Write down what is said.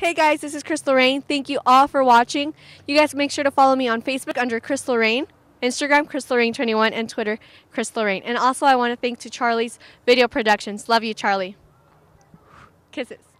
Hey guys, this is Chris Lorraine. Thank you all for watching. You guys make sure to follow me on Facebook under Crystal Rain, Instagram Crystal Rain 21 and Twitter Crystal Rain. And also I want to thank to Charlie's Video Productions. Love you, Charlie. Kisses.